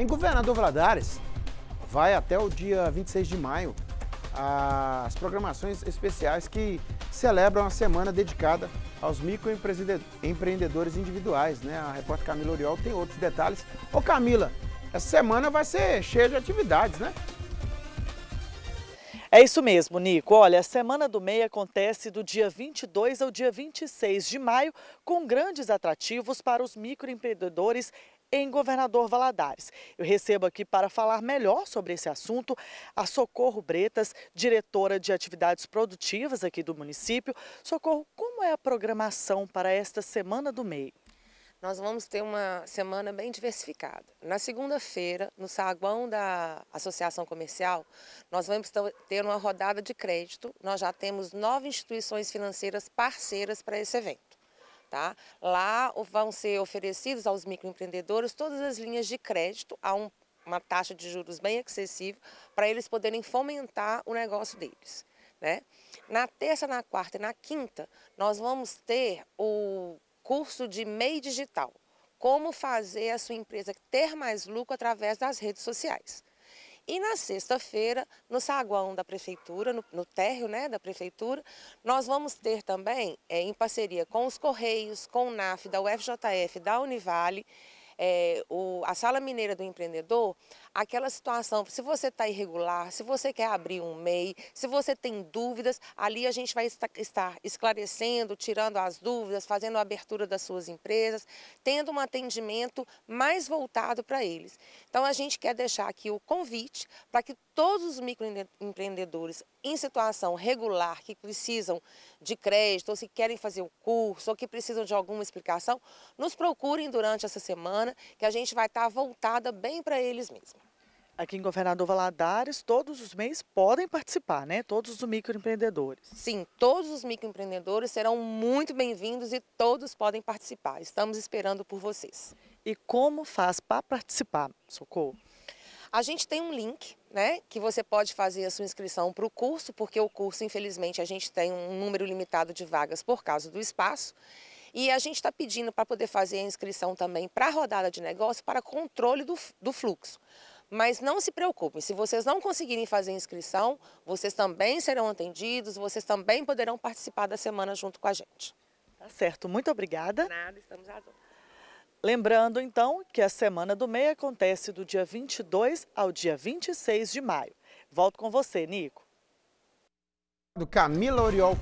Em Governador Valadares, vai até o dia 26 de maio as programações especiais que celebram a semana dedicada aos microempreendedores individuais. Né? A repórter Camila Oriol tem outros detalhes. Ô Camila, essa semana vai ser cheia de atividades, né? É isso mesmo, Nico. Olha, a Semana do MEI acontece do dia 22 ao dia 26 de maio, com grandes atrativos para os microempreendedores em Governador Valadares. Eu recebo aqui para falar melhor sobre esse assunto a Socorro Bretas, diretora de atividades produtivas aqui do município. Socorro, como é a programação para esta semana do Meio? Nós vamos ter uma semana bem diversificada. Na segunda-feira, no saguão da Associação Comercial, nós vamos ter uma rodada de crédito. Nós já temos nove instituições financeiras parceiras para esse evento. Tá? Lá vão ser oferecidos aos microempreendedores todas as linhas de crédito a um, uma taxa de juros bem acessível para eles poderem fomentar o negócio deles. Né? Na terça, na quarta e na quinta, nós vamos ter o curso de MEI digital, como fazer a sua empresa ter mais lucro através das redes sociais. E na sexta-feira, no saguão da prefeitura, no, no térreo né, da prefeitura, nós vamos ter também, é, em parceria com os Correios, com o NAF, da UFJF, da Univale, é, o, a Sala Mineira do Empreendedor, aquela situação, se você está irregular, se você quer abrir um MEI, se você tem dúvidas, ali a gente vai estar esclarecendo, tirando as dúvidas, fazendo a abertura das suas empresas, tendo um atendimento mais voltado para eles. Então a gente quer deixar aqui o convite para que todos os microempreendedores em situação regular, que precisam de crédito, ou se querem fazer o curso, ou que precisam de alguma explicação, nos procurem durante essa semana semana, que a gente vai estar tá voltada bem para eles mesmos. Aqui em Governador Valadares, todos os meses podem participar, né? Todos os microempreendedores. Sim, todos os microempreendedores serão muito bem-vindos e todos podem participar. Estamos esperando por vocês. E como faz para participar, Socorro? A gente tem um link, né, que você pode fazer a sua inscrição para o curso, porque o curso, infelizmente, a gente tem um número limitado de vagas por causa do espaço. E a gente está pedindo para poder fazer a inscrição também para a rodada de negócio para controle do, do fluxo. Mas não se preocupem, se vocês não conseguirem fazer a inscrição, vocês também serão atendidos, vocês também poderão participar da semana junto com a gente. Tá certo, muito obrigada. Nada, estamos às Lembrando, então, que a Semana do MEI acontece do dia 22 ao dia 26 de maio. Volto com você, Nico. Camila Oriol.